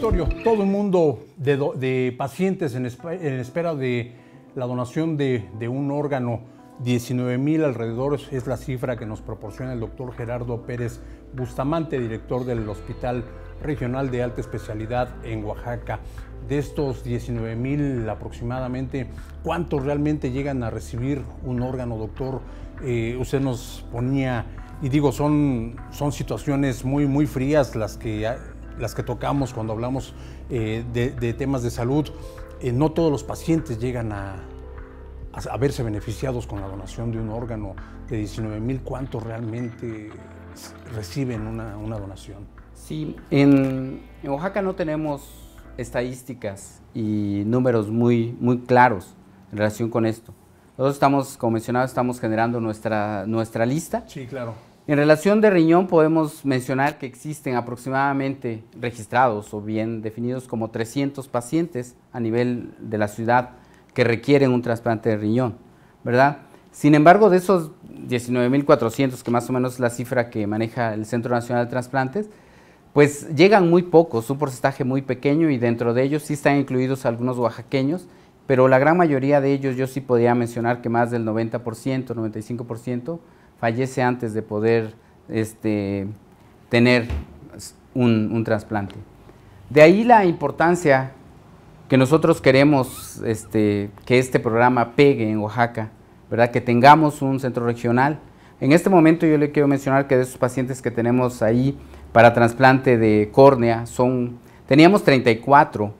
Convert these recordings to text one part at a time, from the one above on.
todo el mundo de, pacientes en, espera de la donación de, un órgano, 19 mil alrededor es la cifra que nos proporciona el doctor Gerardo Pérez Bustamante, director del Hospital Regional de Alta Especialidad en Oaxaca. De estos 19 mil aproximadamente, ¿cuántos realmente llegan a recibir un órgano, doctor? Eh, usted nos ponía, y digo, son, son situaciones muy, muy frías las que las que tocamos cuando hablamos eh, de, temas de salud, eh, no todos los pacientes llegan a, a, verse beneficiados con la donación de un órgano de 19 mil. ¿Cuántos realmente reciben una, donación? Sí, en, Oaxaca no tenemos estadísticas y números muy, muy claros en relación con esto. Nosotros estamos, como mencionaba, estamos generando nuestra, nuestra lista. Sí, claro. En relación de riñón podemos mencionar que existen aproximadamente registrados o bien definidos como 300 pacientes a nivel de la ciudad que requieren un trasplante de riñón, ¿verdad? Sin embargo, de esos 19.400, que más o menos es la cifra que maneja el Centro Nacional de Trasplantes, pues llegan muy pocos, un porcentaje muy pequeño y dentro de ellos sí están incluidos algunos oaxaqueños, pero la gran mayoría de ellos yo sí podía mencionar que más del 90%, 95% fallece antes de poder este, tener un, trasplante. De ahí la importancia que nosotros queremos este, que este programa pegue en Oaxaca, ¿verdad? que tengamos un centro regional. En este momento yo le quiero mencionar que de esos pacientes que tenemos ahí para trasplante de córnea son, teníamos 34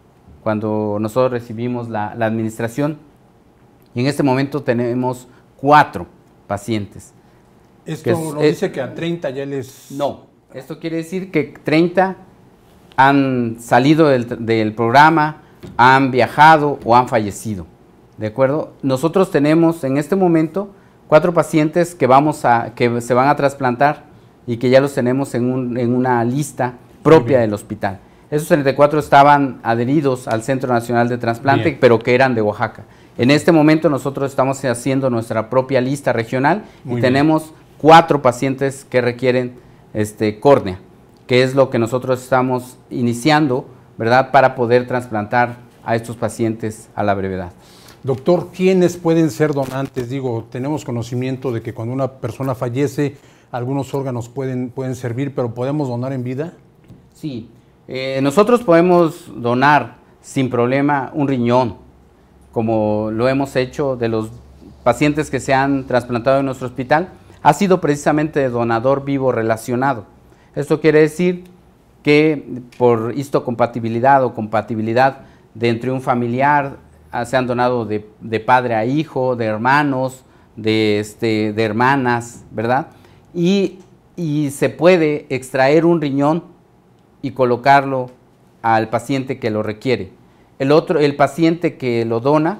cuando nosotros recibimos la, la administración y en este momento tenemos cuatro pacientes. Esto no dice que a 30 ya les... No, esto quiere decir que 30 han salido del, programa, han viajado o han fallecido. ¿De acuerdo? Nosotros tenemos en este momento cuatro pacientes que, vamos a, que se van a trasplantar y que ya los tenemos en, un, en una lista propia del hospital. Esos 34 estaban adheridos al Centro Nacional de Transplante, pero que eran de Oaxaca. En este momento nosotros estamos haciendo nuestra propia lista regional y tenemos cuatro pacientes que requieren este, córnea, que es lo que nosotros estamos iniciando, ¿verdad? Para poder trasplantar a estos pacientes a la brevedad. Doctor, ¿quiénes pueden ser donantes? Digo, tenemos conocimiento de que cuando una persona fallece, algunos órganos pueden, pueden servir, pero ¿podemos donar en vida? Sí, eh, nosotros podemos donar sin problema un riñón, como lo hemos hecho de los pacientes que se han trasplantado en nuestro hospital ha sido precisamente donador vivo relacionado. Esto quiere decir que por histocompatibilidad o compatibilidad de entre un familiar ah, se han donado de, padre a hijo, de hermanos, de, este, de hermanas, ¿verdad? Y, se puede extraer un riñón y colocarlo al paciente que lo requiere. El, otro, el paciente que lo dona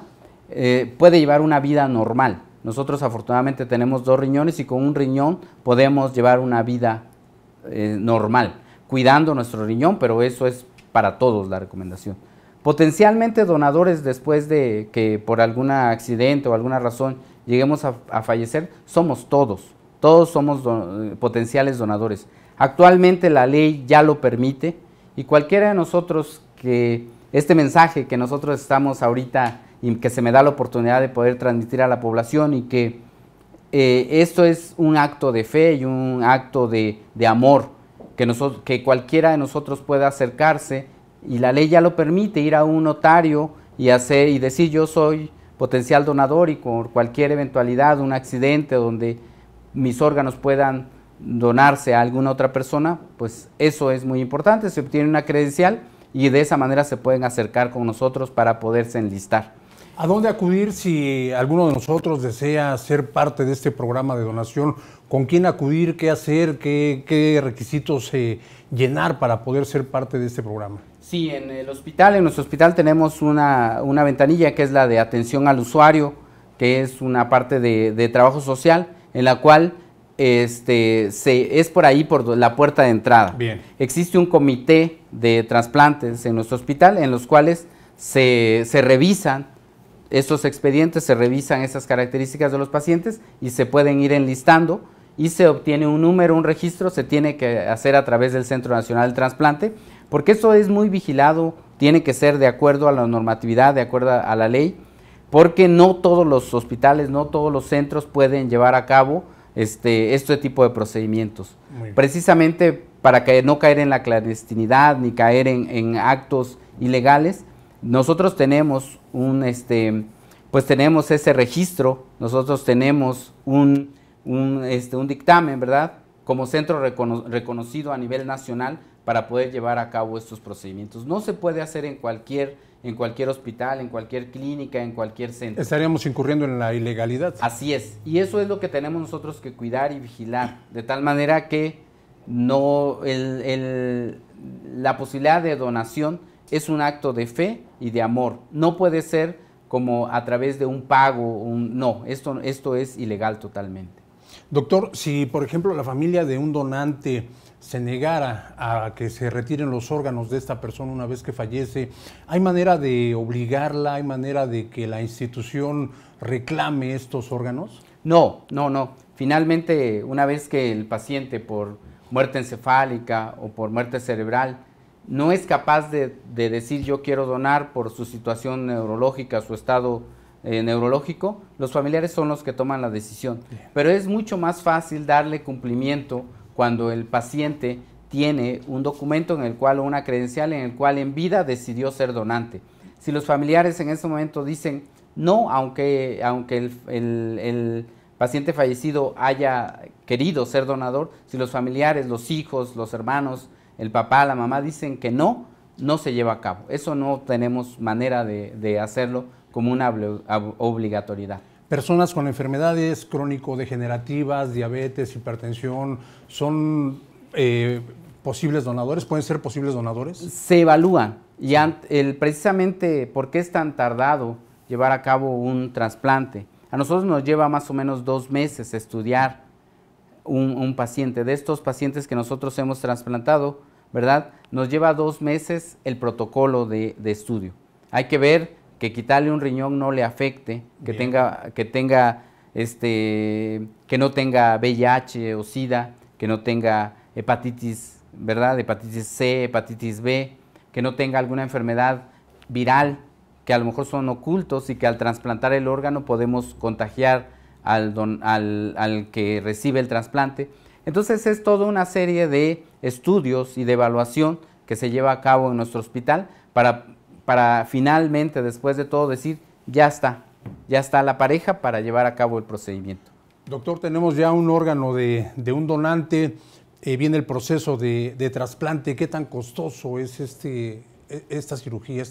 eh, puede llevar una vida normal. Nosotros afortunadamente tenemos dos riñones y con un riñón podemos llevar una vida eh, normal, cuidando nuestro riñón, pero eso es para todos la recomendación. Potencialmente donadores después de que por algún accidente o alguna razón lleguemos a, fallecer, somos todos, todos somos eh, potenciales donadores. Actualmente la ley ya lo permite y cualquiera de nosotros que este mensaje que nosotros estamos ahorita y que se me da la oportunidad de poder transmitir a la población y que eh, esto es un acto de fe y un acto de, de amor, que, nosotros, que cualquiera de nosotros pueda acercarse y la ley ya lo permite, ir a un notario y, hacer, y decir yo soy potencial donador y por cualquier eventualidad, un accidente donde mis órganos puedan donarse a alguna otra persona, pues eso es muy importante, se obtiene una credencial y de esa manera se pueden acercar con nosotros para poderse enlistar. ¿A dónde acudir si alguno de nosotros desea ser parte de este programa de donación? ¿Con quién acudir? ¿Qué hacer? ¿Qué, requisitos eh, llenar para poder ser parte de este programa? Sí, en el hospital, en nuestro hospital tenemos una, ventanilla que es la de atención al usuario, que es una parte de, trabajo social, en la cual este, se, es por ahí, por la puerta de entrada. Bien. Existe un comité de trasplantes en nuestro hospital en los cuales se, se revisan esos expedientes se revisan esas características de los pacientes y se pueden ir enlistando y se obtiene un número, un registro, se tiene que hacer a través del Centro Nacional de Transplante, porque eso es muy vigilado, tiene que ser de acuerdo a la normatividad, de acuerdo a la ley, porque no todos los hospitales, no todos los centros pueden llevar a cabo este, este tipo de procedimientos. Precisamente para que no caer en la clandestinidad ni caer en actos ilegales, nosotros tenemos un, este, pues tenemos ese registro, nosotros tenemos un, un, este, un dictamen, ¿verdad? Como centro reconocido a nivel nacional para poder llevar a cabo estos procedimientos. No se puede hacer en cualquier, en cualquier hospital, en cualquier clínica, en cualquier centro. Estaríamos incurriendo en la ilegalidad. Así es. Y eso es lo que tenemos nosotros que cuidar y vigilar, de tal manera que no el, la posibilidad de donación es un acto de fe y de amor. No puede ser como a través de un pago, un, no, esto, esto es ilegal totalmente. Doctor, si por ejemplo la familia de un donante se negara a que se retiren los órganos de esta persona una vez que fallece, ¿hay manera de obligarla, hay manera de que la institución reclame estos órganos? No, no, no. Finalmente, una vez que el paciente por muerte encefálica o por muerte cerebral no es capaz de, decir yo quiero donar por su situación neurológica, su estado eh, neurológico, los familiares son los que toman la decisión. Pero es mucho más fácil darle cumplimiento cuando el paciente tiene un documento en el cual o una credencial en el cual en vida decidió ser donante. Si los familiares en ese momento dicen no, aunque, aunque el paciente fallecido haya querido ser donador, si los familiares, los hijos, los hermanos, el papá, la mamá dicen que no, no se lleva a cabo. Eso no tenemos manera de, hacerlo como una obligatoriedad. Personas con enfermedades crónico-degenerativas, diabetes, hipertensión, son eh, posibles donadores, pueden ser posibles donadores. Se evalúan y el, precisamente por qué es tan tardado llevar a cabo un trasplante. A nosotros nos lleva más o menos dos meses estudiar un paciente. De estos pacientes que nosotros hemos trasplantado, ¿verdad? Nos lleva dos meses el protocolo de, estudio. Hay que ver que quitarle un riñón no le afecte, que tenga, que tenga, este, que no tenga VIH o SIDA, que no tenga hepatitis, ¿verdad? Hepatitis C, hepatitis B, que no tenga alguna enfermedad viral, que a lo mejor son ocultos y que al trasplantar el órgano podemos contagiar al, al que recibe el trasplante. Entonces es toda una serie de estudios y de evaluación que se lleva a cabo en nuestro hospital para, para finalmente, después de todo, decir, ya está, ya está la pareja para llevar a cabo el procedimiento. Doctor, tenemos ya un órgano de, un donante, eh, viene el proceso de, trasplante, ¿qué tan costoso es este, e, esta cirugía,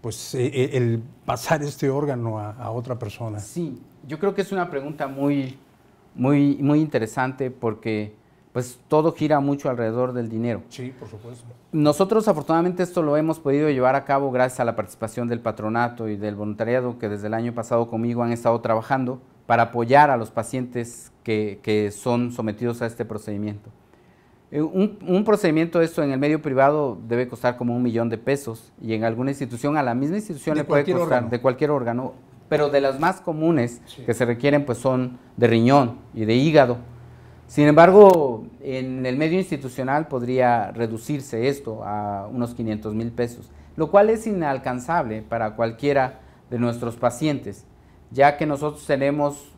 pues, e, e, el pasar este órgano a, otra persona? Sí, yo creo que es una pregunta muy, muy, muy interesante porque pues todo gira mucho alrededor del dinero. Sí, por supuesto. Nosotros afortunadamente esto lo hemos podido llevar a cabo gracias a la participación del patronato y del voluntariado que desde el año pasado conmigo han estado trabajando para apoyar a los pacientes que, que son sometidos a este procedimiento. Eh, un, procedimiento de esto en el medio privado debe costar como un millón de pesos y en alguna institución, a la misma institución le puede costar, de cualquier órgano, pero de las más comunes que se requieren pues son de riñón y de hígado. Sin embargo, en el medio institucional podría reducirse esto a unos 500 mil pesos, lo cual es inalcanzable para cualquiera de nuestros pacientes, ya que nosotros tenemos,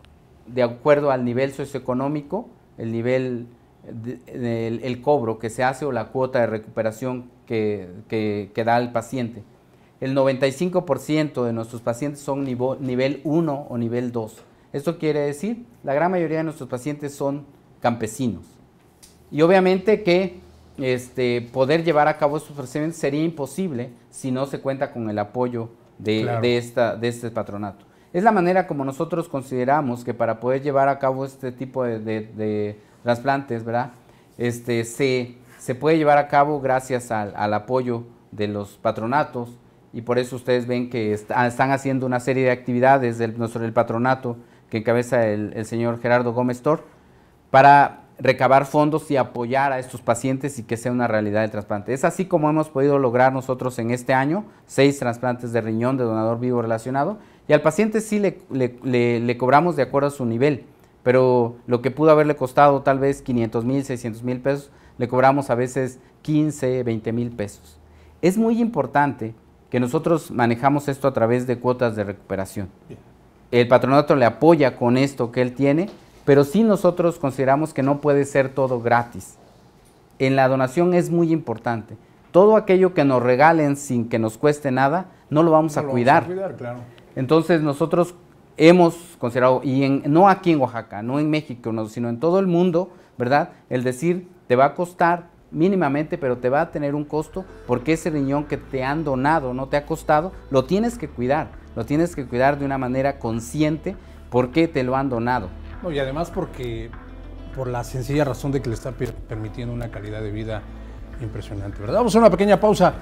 de acuerdo al nivel socioeconómico, el nivel el, cobro que se hace o la cuota de recuperación que, que da el paciente el 95% de nuestros pacientes son nivel 1 o nivel 2. Esto quiere decir, la gran mayoría de nuestros pacientes son campesinos. Y obviamente que este, poder llevar a cabo estos procedimientos sería imposible si no se cuenta con el apoyo de, de, esta, de este patronato. Es la manera como nosotros consideramos que para poder llevar a cabo este tipo de, de, de trasplantes, ¿verdad? Este, se, se, puede llevar a cabo gracias al, al apoyo de los patronatos, y por eso ustedes ven que ah, están haciendo una serie de actividades del nuestro, el patronato que encabeza el, señor Gerardo Gómez Tor para recabar fondos y apoyar a estos pacientes y que sea una realidad el trasplante. Es así como hemos podido lograr nosotros en este año seis trasplantes de riñón de donador vivo relacionado y al paciente sí le, le cobramos de acuerdo a su nivel, pero lo que pudo haberle costado tal vez 500 mil, 600 mil pesos, le cobramos a veces 15, 20 mil pesos. Es muy importante que nosotros manejamos esto a través de cuotas de recuperación. El patronato le apoya con esto que él tiene, pero sí nosotros consideramos que no puede ser todo gratis. En la donación es muy importante. Todo aquello que nos regalen sin que nos cueste nada, no lo vamos, a, cuidar. Entonces nosotros hemos considerado, y en, no aquí en Oaxaca, no en México, sino en todo el mundo, ¿verdad? El decir, te va a costar mínimamente, pero te va a tener un costo porque ese riñón que te han donado, no te ha costado, lo tienes que cuidar, lo tienes que cuidar de una manera consciente porque te lo han donado. y además porque por la sencilla razón de que le está permitiendo una calidad de vida impresionante, ¿verdad? Vamos a una pequeña pausa.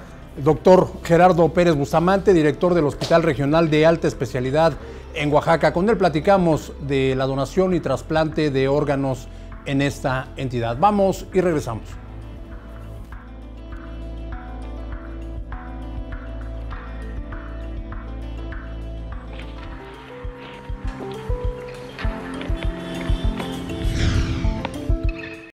Doctor Gerardo Pérez Bustamante, director del Hospital Regional de Alta Especialidad en Oaxaca. Con él platicamos de la donación y trasplante de órganos en esta entidad. Vamos y regresamos.